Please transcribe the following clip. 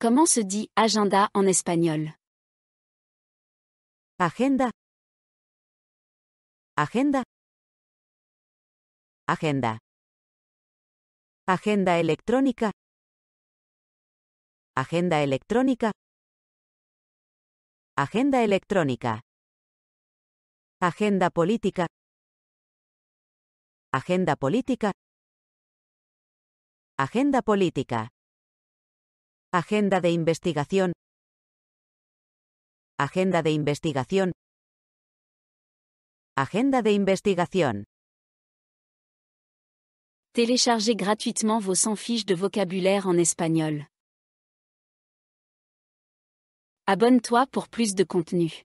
¿Cómo se dice agenda en español? Agenda. Agenda. Agenda. Agenda electrónica. Agenda electrónica. Agenda electrónica. Agenda política. Agenda política. Agenda política. Agenda de investigación. Agenda de investigación. Agenda de investigación. Téléchargez gratuitement vos 100 fiches de vocabulaire en espagnol. Abonne-toi pour plus de contenu.